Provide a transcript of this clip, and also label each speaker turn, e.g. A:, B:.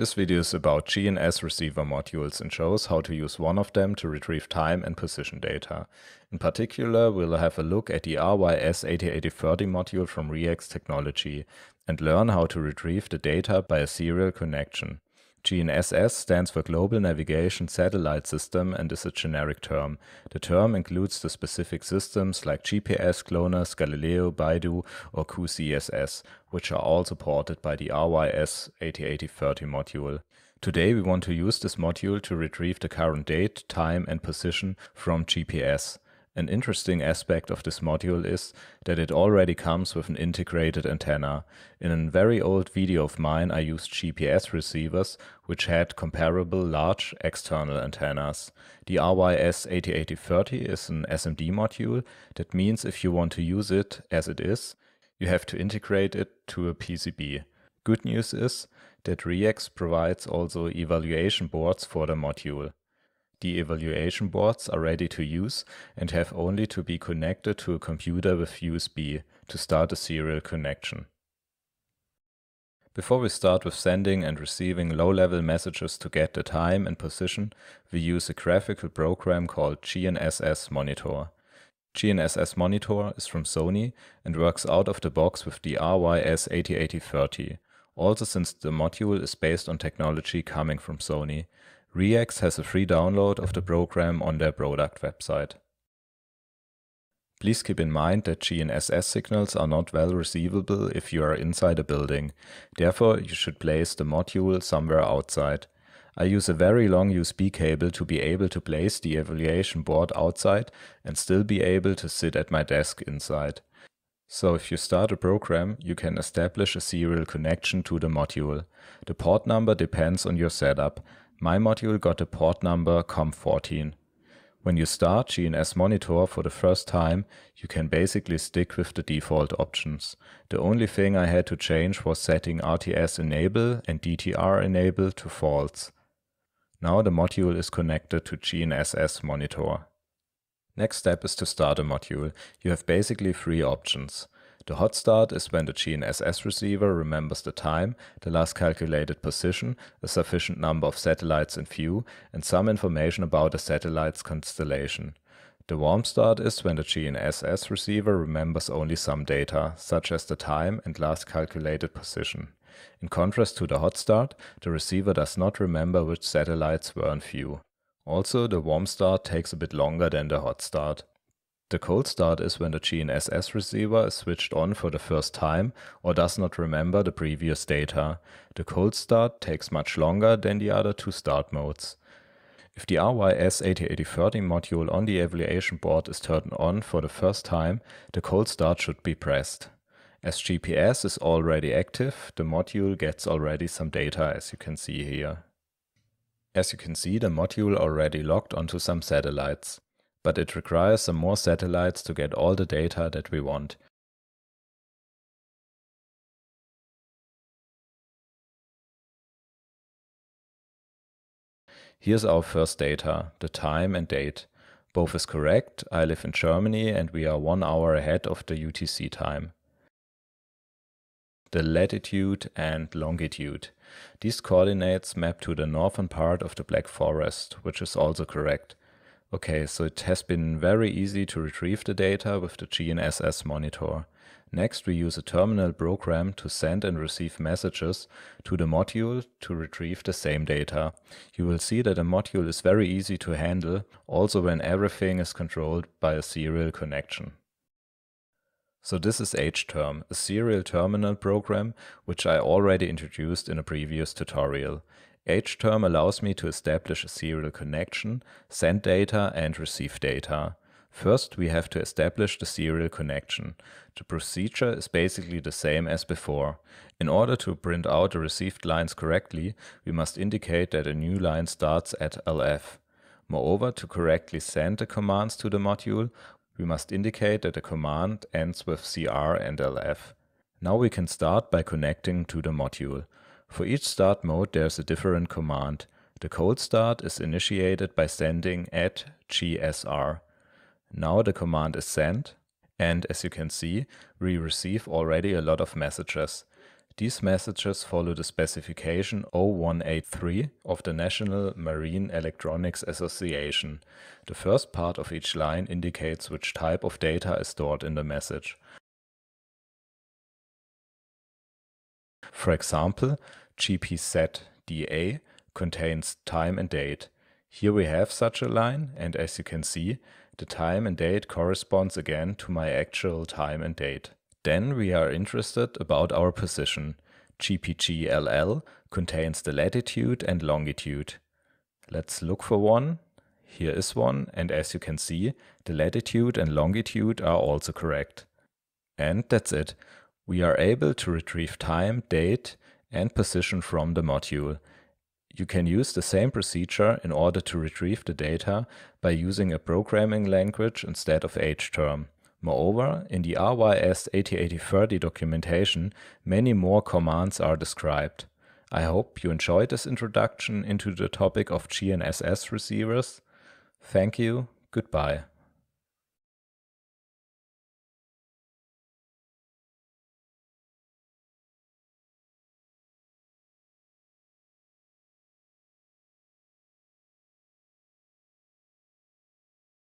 A: This video is about GNS receiver modules and shows how to use one of them to retrieve time and position data. In particular, we'll have a look at the RYS808030 module from REX Technology and learn how to retrieve the data by a serial connection. GNSS stands for Global Navigation Satellite System and is a generic term. The term includes the specific systems like GPS, GLONASS, Galileo, Baidu, or QCSS, which are all supported by the RYS 808030 module. Today we want to use this module to retrieve the current date, time and position from GPS. An interesting aspect of this module is that it already comes with an integrated antenna. In a very old video of mine I used GPS receivers which had comparable large external antennas. The RYS808030 is an SMD module, that means if you want to use it as it is, you have to integrate it to a PCB. Good news is that REX provides also evaluation boards for the module. The evaluation boards are ready to use and have only to be connected to a computer with USB to start a serial connection. Before we start with sending and receiving low-level messages to get the time and position, we use a graphical program called GNSS Monitor. GNSS Monitor is from Sony and works out of the box with the rys 30 also since the module is based on technology coming from Sony. Reax has a free download of the program on their product website. Please keep in mind that GNSS signals are not well receivable if you are inside a building. Therefore, you should place the module somewhere outside. I use a very long USB cable to be able to place the evaluation board outside and still be able to sit at my desk inside. So if you start a program, you can establish a serial connection to the module. The port number depends on your setup. My module got a port number COM14. When you start GNS Monitor for the first time, you can basically stick with the default options. The only thing I had to change was setting RTS Enable and DTR Enable to false. Now the module is connected to GNSS Monitor. Next step is to start a module. You have basically three options. The hot start is when the GNSS receiver remembers the time, the last calculated position, a sufficient number of satellites in view, and some information about a satellite's constellation. The warm start is when the GNSS receiver remembers only some data, such as the time and last calculated position. In contrast to the hot start, the receiver does not remember which satellites were in view. Also, the warm start takes a bit longer than the hot start. The cold start is when the GNSS receiver is switched on for the first time or does not remember the previous data. The cold start takes much longer than the other two start modes. If the RYS 808030 module on the evaluation board is turned on for the first time, the cold start should be pressed. As GPS is already active, the module gets already some data as you can see here. As you can see, the module already logged onto some satellites but it requires some more satellites to get all the data that we want. Here's our first data, the time and date. Both is correct, I live in Germany and we are one hour ahead of the UTC time. The latitude and longitude. These coordinates map to the northern part of the Black Forest, which is also correct. Okay, so it has been very easy to retrieve the data with the GNSS monitor. Next, we use a terminal program to send and receive messages to the module to retrieve the same data. You will see that a module is very easy to handle, also when everything is controlled by a serial connection. So this is HTerm, a serial terminal program, which I already introduced in a previous tutorial term allows me to establish a serial connection, send data and receive data. First, we have to establish the serial connection. The procedure is basically the same as before. In order to print out the received lines correctly, we must indicate that a new line starts at LF. Moreover, to correctly send the commands to the module, we must indicate that the command ends with CR and LF. Now we can start by connecting to the module. For each start mode, there's a different command. The cold start is initiated by sending at gsr. Now the command is sent, and as you can see, we receive already a lot of messages. These messages follow the specification 0183 of the National Marine Electronics Association. The first part of each line indicates which type of data is stored in the message. For example, GPZ_DA contains time and date. Here we have such a line, and as you can see, the time and date corresponds again to my actual time and date. Then we are interested about our position. GPGLL contains the latitude and longitude. Let's look for one. Here is one, and as you can see, the latitude and longitude are also correct. And that's it we are able to retrieve time, date, and position from the module. You can use the same procedure in order to retrieve the data by using a programming language instead of H-term. Moreover, in the RYS 808030 documentation, many more commands are described. I hope you enjoyed this introduction into the topic of GNSS receivers. Thank you, goodbye.